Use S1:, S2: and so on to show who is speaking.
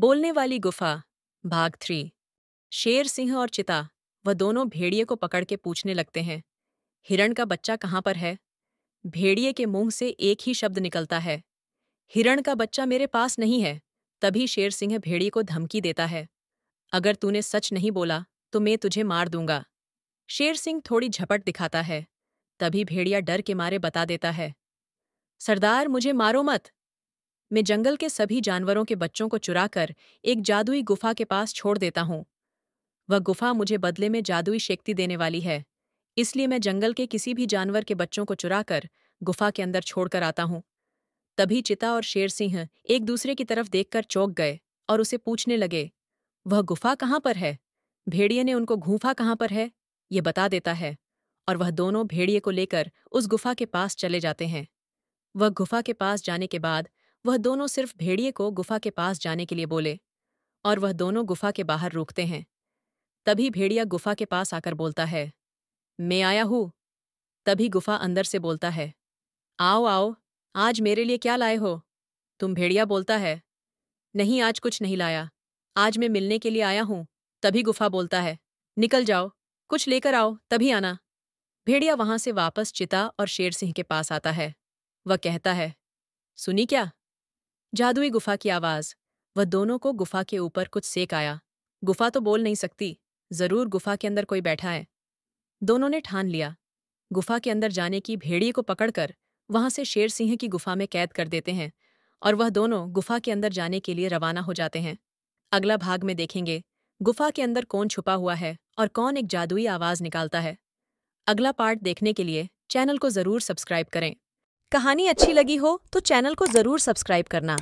S1: बोलने वाली गुफा भाग थ्री शेर सिंह और चिता वह दोनों भेड़िए को पकड़ के पूछने लगते हैं हिरण का बच्चा कहाँ पर है भेड़िए के मुंह से एक ही शब्द निकलता है हिरण का बच्चा मेरे पास नहीं है तभी शेर सिंह भेड़िए को धमकी देता है अगर तूने सच नहीं बोला तो मैं तुझे मार दूंगा शेर सिंह थोड़ी झपट दिखाता है तभी भेड़िया डर के मारे बता देता है सरदार मुझे मारो मत मैं जंगल के सभी जानवरों के बच्चों को चुराकर एक जादुई गुफा के पास छोड़ देता हूँ वह गुफा मुझे बदले में जादुई शेक्ति देने वाली है इसलिए मैं जंगल के किसी भी जानवर के बच्चों को चुराकर गुफा के अंदर छोड़कर आता हूँ तभी चिता और शेर सिंह एक दूसरे की तरफ देखकर चौंक गए और उसे पूछने लगे वह गुफा कहाँ पर है भेड़िए ने उनको घूफा कहाँ पर है ये बता देता है और वह दोनों भेड़िए को लेकर उस गुफा के पास चले जाते हैं वह गुफा के पास जाने के बाद वह दोनों सिर्फ भेड़िए को गुफा के पास जाने के लिए बोले और वह दोनों गुफा के बाहर रोकते हैं तभी भेड़िया गुफा के पास आकर बोलता है मैं आया हूं तभी गुफा अंदर से बोलता है आओ आओ आज मेरे लिए क्या लाए हो तुम भेड़िया बोलता है नहीं आज कुछ नहीं लाया आज मैं मिलने के लिए आया हूं तभी गुफा बोलता है निकल जाओ कुछ लेकर आओ तभी आना भेड़िया वहां से वापस चिता और शेर सिंह के पास आता है वह कहता है सुनी क्या जादुई गुफा की आवाज वह दोनों को गुफा के ऊपर कुछ सेक आया गुफा तो बोल नहीं सकती जरूर गुफा के अंदर कोई बैठा है दोनों ने ठान लिया गुफा के अंदर जाने की भेड़िए को पकड़कर वहां से शेर सिंह की गुफा में कैद कर देते हैं और वह दोनों गुफा के अंदर जाने के लिए रवाना हो जाते हैं अगला भाग में देखेंगे गुफा के अंदर कौन छुपा हुआ है और कौन एक जादुई आवाज निकालता है अगला पार्ट देखने के लिए चैनल को जरूर सब्सक्राइब करें कहानी अच्छी लगी हो तो चैनल को जरूर सब्सक्राइब करना